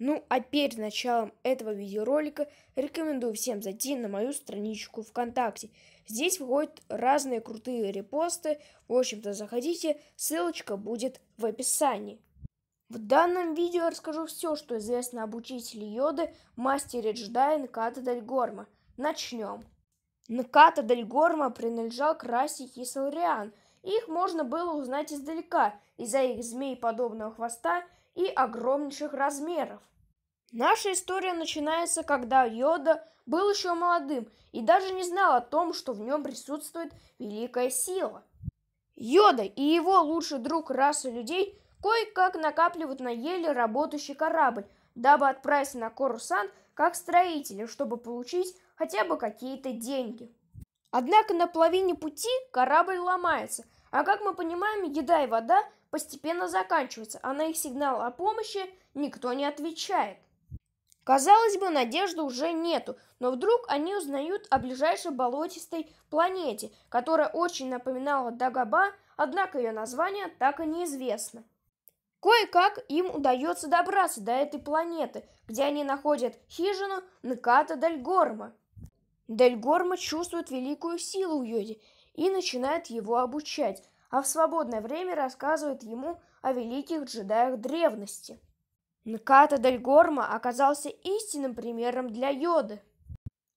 Ну а перед началом этого видеоролика рекомендую всем зайти на мою страничку ВКонтакте. Здесь выходят разные крутые репосты, в общем-то заходите, ссылочка будет в описании. В данном видео я расскажу все, что известно об учителе Йоды, мастере джедая Наката Дель Начнем. Наката Дель принадлежал к расе Хисалриан. Их можно было узнать издалека из-за их змей подобного хвоста – и огромнейших размеров. Наша история начинается, когда Йода был еще молодым и даже не знал о том, что в нем присутствует великая сила. Йода и его лучший друг расы людей кое-как накапливают на еле работающий корабль, дабы отправиться на Корусант как строители, чтобы получить хотя бы какие-то деньги. Однако на половине пути корабль ломается, а как мы понимаем, еда и вода – постепенно заканчивается, а на их сигнал о помощи никто не отвечает. Казалось бы, надежды уже нету, но вдруг они узнают о ближайшей болотистой планете, которая очень напоминала Дагаба, однако ее название так и неизвестно. Кое-как им удается добраться до этой планеты, где они находят хижину Нката Дальгорма. Дальгорма чувствует великую силу в йоде и начинает его обучать, а в свободное время рассказывает ему о великих джедаях древности. Наката Дель Горма оказался истинным примером для Йоды.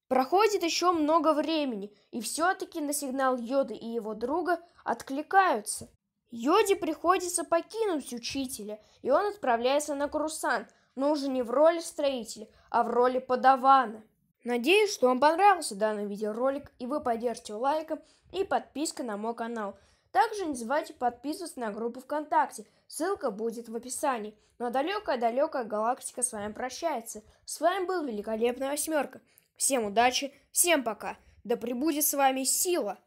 Проходит еще много времени, и все-таки на сигнал Йоды и его друга откликаются. Йоде приходится покинуть учителя, и он отправляется на Крусант, но уже не в роли строителя, а в роли подавана. Надеюсь, что вам понравился данный видеоролик, и вы поддержите лайком и подпиской на мой канал. Также не забывайте подписываться на группу ВКонтакте, ссылка будет в описании. Но ну а далекая-далекая галактика с вами прощается. С вами был Великолепная Восьмерка. Всем удачи, всем пока. Да пребудет с вами сила!